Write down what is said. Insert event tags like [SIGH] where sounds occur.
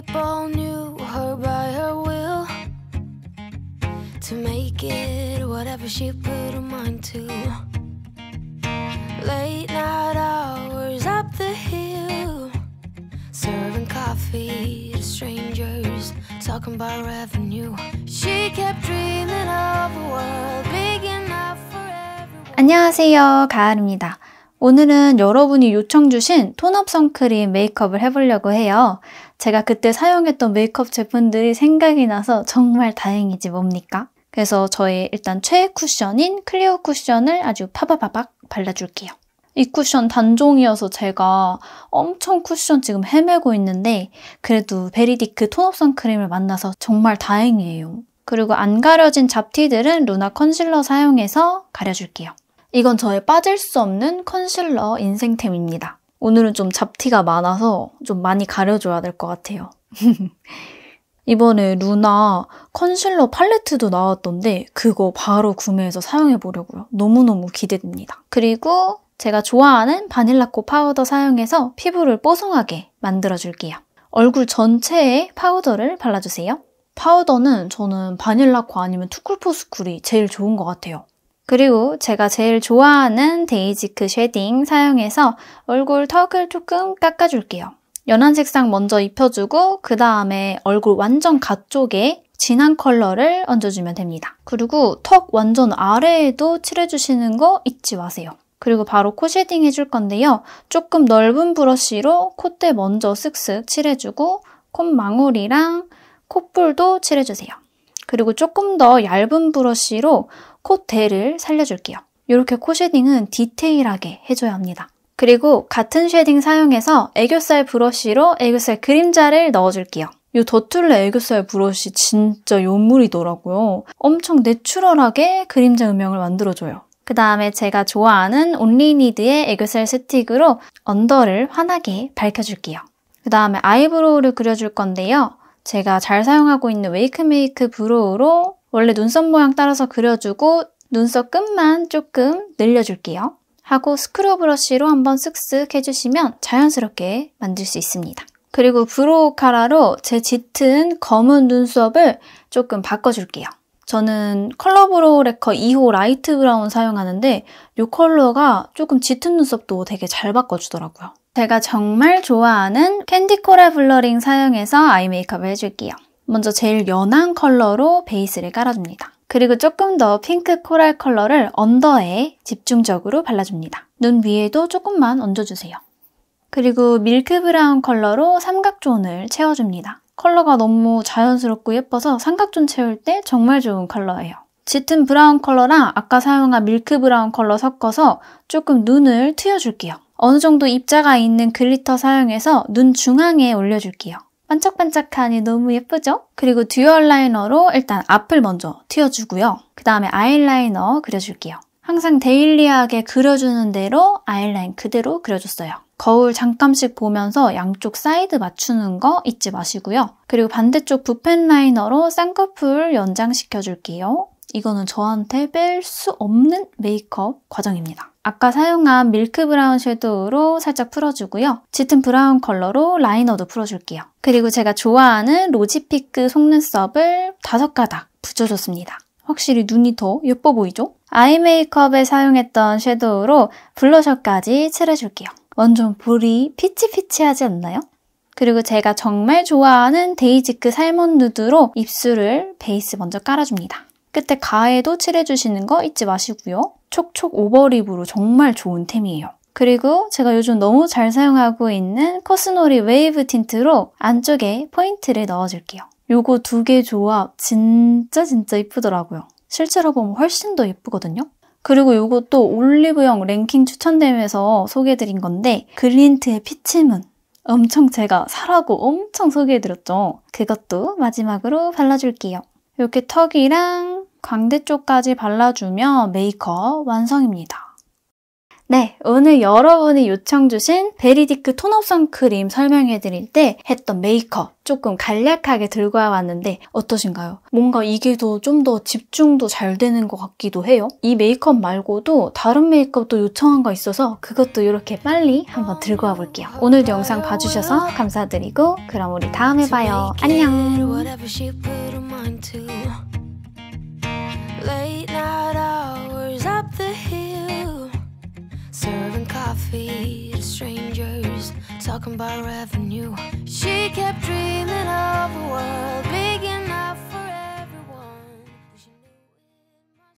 people knew her by her will to make it whatever she put her mind to. Late night hours up the hill, serving coffee to strangers, talking about revenue. She kept dreaming of a world big enough for everyone. 안녕하세요, 가을입니다. 오늘은 여러분이 요청 주신 톤업 선크림 메이크업을 해보려고 해요. 제가 그때 사용했던 메이크업 제품들이 생각이 나서 정말 다행이지 뭡니까? 그래서 저의 일단 최애 쿠션인 클리오 쿠션을 아주 파바바박 발라줄게요. 이 쿠션 단종이어서 제가 엄청 쿠션 지금 헤매고 있는데 그래도 베리디크 톤업 선크림을 만나서 정말 다행이에요. 그리고 안 가려진 잡티들은 루나 컨실러 사용해서 가려줄게요. 이건 저의 빠질 수 없는 컨실러 인생템입니다. 오늘은 좀 잡티가 많아서 좀 많이 가려줘야 될 것 같아요. [LAUGHS] 이번에 루나 컨실러 팔레트도 나왔던데 그거 바로 구매해서 사용해보려고요. 너무너무 기대됩니다. 그리고 제가 좋아하는 바닐라코 파우더 사용해서 피부를 뽀송하게 만들어줄게요. 얼굴 전체에 파우더를 발라주세요. 파우더는 저는 바닐라코 아니면 투쿨포스쿨이 제일 좋은 것 같아요. 그리고 제가 제일 좋아하는 데이지크 쉐딩 사용해서 얼굴 턱을 조금 깎아줄게요. 연한 색상 먼저 입혀주고 그 다음에 얼굴 완전 가쪽에 진한 컬러를 얹어주면 됩니다. 그리고 턱 완전 아래에도 칠해주시는 거 잊지 마세요. 그리고 바로 코 쉐딩 해줄 건데요. 조금 넓은 브러쉬로 콧대 먼저 슥슥 칠해주고 콧망울이랑 콧볼도 칠해주세요. 그리고 조금 더 얇은 브러쉬로 콧대를 살려줄게요. 이렇게 코 쉐딩은 디테일하게 해줘야 합니다. 그리고 같은 쉐딩 사용해서 애교살 브러쉬로 애교살 그림자를 넣어줄게요. 이 더툴레 애교살 브러쉬 진짜 요물이더라고요. 엄청 내추럴하게 그림자 음영을 만들어줘요. 그 다음에 제가 좋아하는 온리니드의 애교살 스틱으로 언더를 환하게 밝혀줄게요. 그 다음에 아이브로우를 그려줄 건데요. 제가 잘 사용하고 있는 웨이크메이크 브로우로 원래 눈썹 모양 따라서 그려주고 눈썹 끝만 조금 늘려줄게요. 하고 스크류 브러쉬로 한번 쓱쓱 해주시면 자연스럽게 만들 수 있습니다. 그리고 브로우 카라로 제 짙은 검은 눈썹을 조금 바꿔줄게요. 저는 컬러 브로우 레커 2호 라이트 브라운 사용하는데 이 컬러가 조금 짙은 눈썹도 되게 잘 바꿔주더라고요. 제가 정말 좋아하는 캔디코라 블러링 사용해서 아이 메이크업을 해줄게요. 먼저 제일 연한 컬러로 베이스를 깔아줍니다. 그리고 조금 더 핑크 코랄 컬러를 언더에 집중적으로 발라줍니다. 눈 위에도 조금만 얹어주세요. 그리고 밀크 브라운 컬러로 삼각존을 채워줍니다. 컬러가 너무 자연스럽고 예뻐서 삼각존 채울 때 정말 좋은 컬러예요. 짙은 브라운 컬러랑 아까 사용한 밀크 브라운 컬러 섞어서 조금 눈을 트여줄게요. 어느 정도 입자가 있는 글리터 사용해서 눈 중앙에 올려줄게요. 반짝반짝하니 너무 예쁘죠? 그리고 듀얼 라이너로 일단 앞을 먼저 튀어주고요. 그 다음에 아이라이너 그려줄게요. 항상 데일리하게 그려주는 대로 아이라인 그대로 그려줬어요. 거울 잠깐씩 보면서 양쪽 사이드 맞추는 거 잊지 마시고요. 그리고 반대쪽 붓펜 라이너로 쌍꺼풀 연장시켜줄게요. 이거는 저한테 뺄 수 없는 메이크업 과정입니다. 아까 사용한 밀크 브라운 섀도우로 살짝 풀어주고요. 짙은 브라운 컬러로 라이너도 풀어줄게요. 그리고 제가 좋아하는 로지피크 속눈썹을 다섯 가닥 붙여줬습니다. 확실히 눈이 더 예뻐 보이죠? 아이 메이크업에 사용했던 섀도우로 블러셔까지 칠해줄게요. 완전 볼이 피치피치하지 않나요? 그리고 제가 정말 좋아하는 데이지크 살몬 누드로 입술을 베이스 먼저 깔아줍니다. 끝에 가에도 칠해주시는 거 잊지 마시고요. 촉촉 오버립으로 정말 좋은 템이에요. 그리고 제가 요즘 너무 잘 사용하고 있는 코스놀이 웨이브 틴트로 안쪽에 포인트를 넣어줄게요. 요거 두 개 조합 진짜 진짜 이쁘더라고요. 실제로 보면 훨씬 더 예쁘거든요. 그리고 요것도 올리브영 랭킹 추천대회에서 소개해드린 건데 글린트의 피치문 엄청 제가 사라고 엄청 소개해드렸죠. 그것도 마지막으로 발라줄게요. 이렇게 턱이랑 광대 쪽까지 발라주면 메이크업 완성입니다. 네, 오늘 여러분이 요청 주신 베리디크 톤업 선크림 설명해 드릴 때 했던 메이크업 조금 간략하게 들고 와봤는데 어떠신가요? 뭔가 이게 더좀더 집중도 잘 되는 것 같기도 해요. 이 메이크업 말고도 다른 메이크업도 요청한 거 있어서 그것도 이렇게 빨리 한번 들고 와 볼게요. 오늘도 영상 봐주셔서 감사드리고 그럼 우리 다음에 봐요. 안녕! feet, strangers talking about revenue. She kept dreaming of a world big enough.